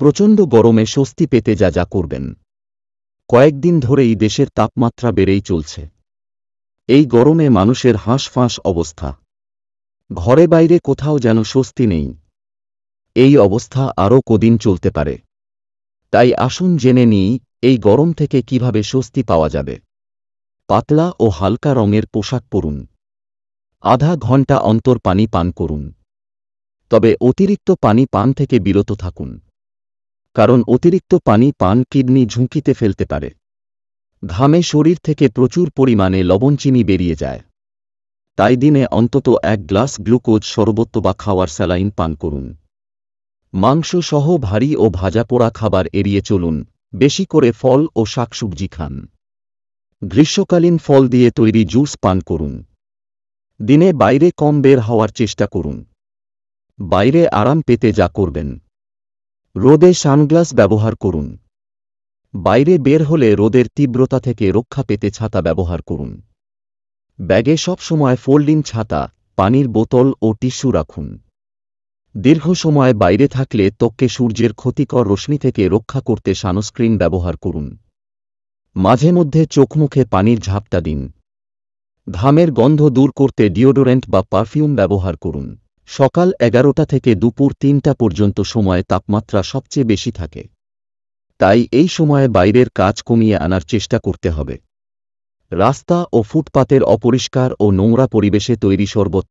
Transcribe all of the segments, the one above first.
প্রচণ্ড গরমে স্বস্তি পেতে যা যা করবেন কয়েকদিন ধরেই দেশের তাপমাত্রা বেড়েই চলছে এই গরমে মানুষের হাঁসফাঁস অবস্থা ঘরে বাইরে কোথাও যেন স্বস্তি নেই এই অবস্থা আরও কদিন চলতে পারে তাই আসুন জেনে নিই এই গরম থেকে কিভাবে স্বস্তি পাওয়া যাবে পাতলা ও হালকা রঙের পোশাক পরুন আধা ঘণ্টা অন্তর পানি পান করুন তবে অতিরিক্ত পানি পান থেকে বিরত থাকুন কারণ অতিরিক্ত পানি পান কিডনি ঝুঁকিতে ফেলতে পারে ঘামে শরীর থেকে প্রচুর পরিমাণে লবণচিনি বেরিয়ে যায় তাই দিনে অন্তত এক গ্লাস গ্লুকোজ শরবত বা খাওয়ার স্যালাইন পান করুন মাংস সহ ভারী ও ভাজা পোড়া খাবার এড়িয়ে চলুন বেশি করে ফল ও শাকসবজি খান গ্রীষ্মকালীন ফল দিয়ে তৈরি জুস পান করুন দিনে বাইরে কম বের হওয়ার চেষ্টা করুন বাইরে আরাম পেতে যা করবেন রোদে সানগ্লাস ব্যবহার করুন বাইরে বের হলে রোদের তীব্রতা থেকে রক্ষা পেতে ছাতা ব্যবহার করুন ব্যাগে সবসময় ফোল্ডিং ছাতা পানির বোতল ও টিস্যু রাখুন দীর্ঘ সময় বাইরে থাকলে ত্বককে সূর্যের ক্ষতিকর রশ্মি থেকে রক্ষা করতে সানস্ক্রিন ব্যবহার করুন মাঝে মধ্যে চোখমুখে পানির ঝাপটা দিন ঘামের গন্ধ দূর করতে ডিওডোরেন্ট বা পারফিউম ব্যবহার করুন সকাল এগারোটা থেকে দুপুর তিনটা পর্যন্ত সময়ে তাপমাত্রা সবচেয়ে বেশি থাকে তাই এই সময়ে বাইরের কাজ কমিয়ে আনার চেষ্টা করতে হবে রাস্তা ও ফুটপাতের অপরিষ্কার ও নোংরা পরিবেশে তৈরি শরবত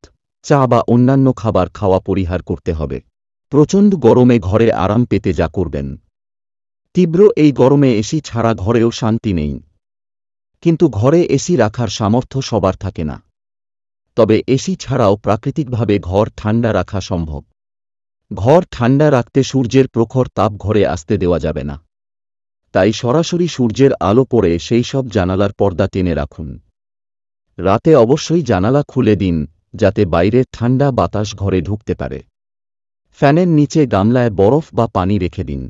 চা বা অন্যান্য খাবার খাওয়া পরিহার করতে হবে প্রচণ্ড গরমে ঘরে আরাম পেতে যা করবেন তীব্র এই গরমে এসি ছাড়া ঘরেও শান্তি নেই কিন্তু ঘরে এসি রাখার সামর্থ্য সবার থাকে না তবে এসি ছাড়াও প্রাকৃতিকভাবে ঘর ঠান্ডা রাখা সম্ভব ঘর ঠান্ডা রাখতে সূর্যের প্রখর তাপ ঘরে আসতে দেওয়া যাবে না তাই সরাসরি সূর্যের আলো পড়ে সেই সব জানালার পর্দা টেনে রাখুন রাতে অবশ্যই জানালা খুলে দিন যাতে বাইরের ঠান্ডা বাতাস ঘরে ঢুকতে পারে ফ্যানের নিচে গামলায় বরফ বা পানি রেখে দিন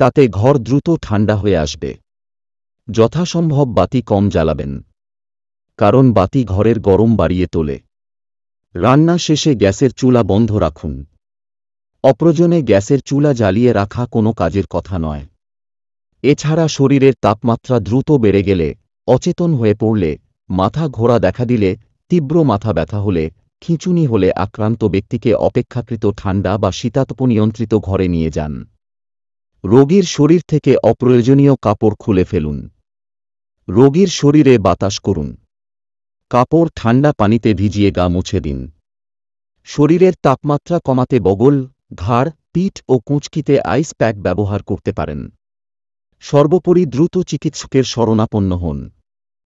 তাতে ঘর দ্রুত ঠান্ডা হয়ে আসবে যথাসম্ভব বাতি কম জ্বালাবেন কারণ বাতি ঘরের গরম বাড়িয়ে তোলে রান্না শেষে গ্যাসের চুলা বন্ধ রাখুন অপ্রয়োজনে গ্যাসের চুলা জ্বালিয়ে রাখা কোনো কাজের কথা নয় এছাড়া শরীরের তাপমাত্রা দ্রুত বেড়ে গেলে অচেতন হয়ে পড়লে মাথা ঘোরা দেখা দিলে তীব্র মাথা ব্যথা হলে খিঁচুনি হলে আক্রান্ত ব্যক্তিকে অপেক্ষাকৃত ঠান্ডা বা শীতাতপ নিয়ন্ত্রিত ঘরে নিয়ে যান রোগীর শরীর থেকে অপ্রয়োজনীয় কাপড় খুলে ফেলুন রোগীর শরীরে বাতাস করুন কাপড় ঠান্ডা পানিতে ভিজিয়ে গা মুছে দিন শরীরের তাপমাত্রা কমাতে বগল ঘাড় পিঠ ও কুঁচকিতে আইস প্যাক ব্যবহার করতে পারেন সর্বোপরি দ্রুত চিকিৎসকের শরণাপন্ন হন